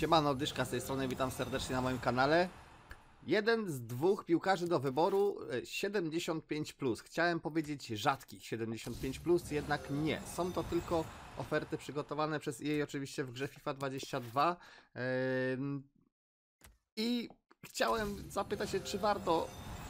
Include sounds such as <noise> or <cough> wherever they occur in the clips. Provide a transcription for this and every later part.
Siemano, Dyszka z tej strony, witam serdecznie na moim kanale. Jeden z dwóch piłkarzy do wyboru 75+. E, plus. Chciałem powiedzieć rzadkich 75+, plus, jednak nie. Są to tylko oferty przygotowane przez EA oczywiście w grze FIFA 22. I chciałem zapytać się, czy warto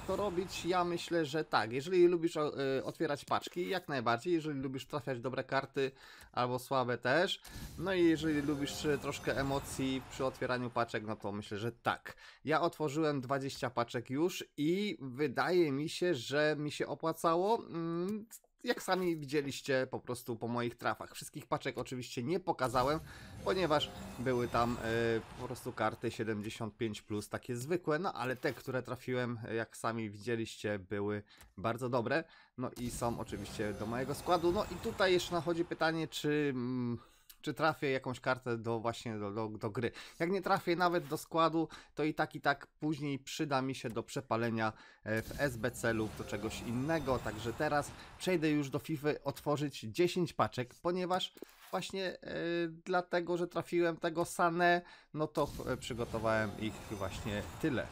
to robić? Ja myślę, że tak. Jeżeli lubisz y, otwierać paczki, jak najbardziej. Jeżeli lubisz trafiać dobre karty albo słabe też. No i jeżeli lubisz y, troszkę emocji przy otwieraniu paczek, no to myślę, że tak. Ja otworzyłem 20 paczek już i wydaje mi się, że mi się opłacało. Mm, jak sami widzieliście po prostu po moich trafach. Wszystkich paczek oczywiście nie pokazałem, ponieważ były tam y, po prostu karty 75 plus takie zwykłe, no ale te, które trafiłem, e, jak sami widzieliście, były bardzo dobre. No i są oczywiście do mojego składu. No i tutaj jeszcze nachodzi pytanie, czy... Mm, czy trafię jakąś kartę do właśnie do, do, do, gry. Jak nie trafię nawet do składu, to i tak i tak później przyda mi się do przepalenia e, w SBC lub do czegoś innego. Także teraz przejdę już do FIFA otworzyć 10 paczek, ponieważ właśnie yy, dlatego, że trafiłem tego sane, no to e, przygotowałem ich właśnie tyle.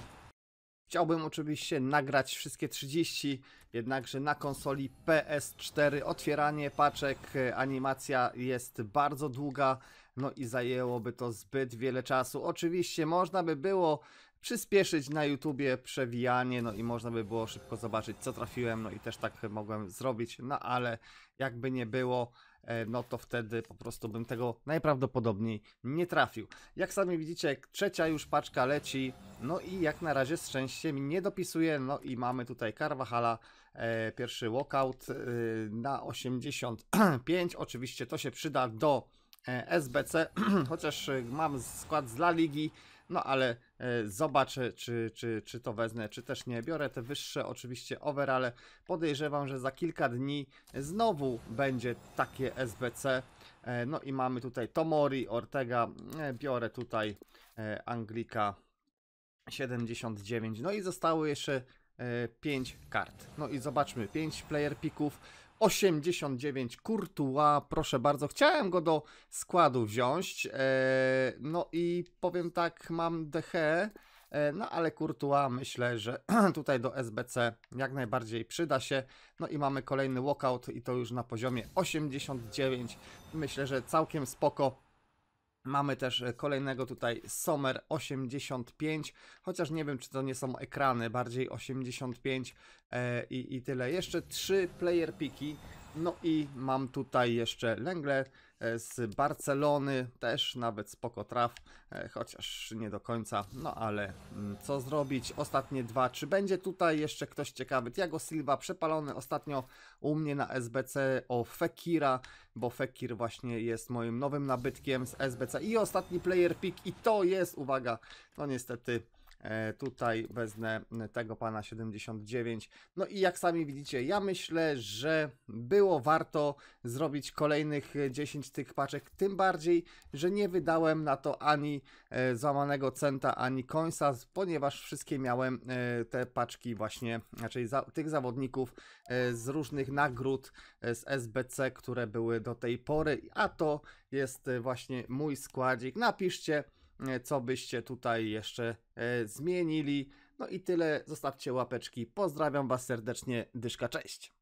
Chciałbym oczywiście nagrać wszystkie 30, jednakże na konsoli PS4 otwieranie paczek, e, animacja jest bardzo długa, no i zajęłoby to zbyt wiele czasu. Oczywiście można by było przyspieszyć na YouTubie przewijanie, no i można by było szybko zobaczyć co trafiłem, no i też tak mogłem zrobić, no ale jakby nie było, E, no to wtedy po prostu bym tego najprawdopodobniej nie trafił. Jak sami widzicie, trzecia już paczka leci, no i jak na razie z szczęściem nie dopisuje, no i mamy tutaj Carvajala, e, pierwszy walkout e, na 85, <clears throat> oczywiście to się przyda do e, SBC, <clears throat> chociaż e, mam skład z La Ligi, no ale E, zobaczę, czy, czy, czy to wezmę, czy też nie. Biorę te wyższe oczywiście over, ale Podejrzewam, że za kilka dni znowu będzie takie SBC. E, no i mamy tutaj Tomori, Ortega. E, biorę tutaj Anglika 79. No i zostały jeszcze 5 kart. No i zobaczmy, 5 player picków. 89 Kurtua, proszę bardzo. Chciałem go do składu wziąć. E, no i powiem tak, mam dechę. no ale Kurtua myślę, że <clears throat> tutaj do SBC jak najbardziej przyda się. No i mamy kolejny walkout i to już na poziomie 89. Myślę, że całkiem spoko Mamy też e, kolejnego tutaj Sommer 85, chociaż nie wiem, czy to nie są ekrany, bardziej 85 e, i, i tyle. Jeszcze trzy player piki. No i mam tutaj jeszcze Lęgle e, z Barcelony, też nawet spoko traf, e, chociaż nie do końca, no ale mm, co zrobić, ostatnie dwa, czy będzie tutaj jeszcze ktoś ciekawy, Tiago Silva przepalony ostatnio u mnie na SBC o Fekira, bo Fekir właśnie jest moim nowym nabytkiem z SBC i ostatni player pick i to jest, uwaga, no niestety E, tutaj wezmę tego pana 79. No i jak sami widzicie, ja myślę, że było warto zrobić kolejnych 10 tych paczek, tym bardziej, że nie wydałem na to ani e, złamanego centa, ani końca, ponieważ wszystkie miałem e, te paczki właśnie, raczej tych zawodników z różnych nagród z SBC, które były do tej pory, a to jest właśnie mój składzik. Napiszcie, E, co byście tutaj jeszcze e, zmienili. No i tyle, zostawcie łapeczki. Pozdrawiam Was serdecznie, Dyszka, cześć!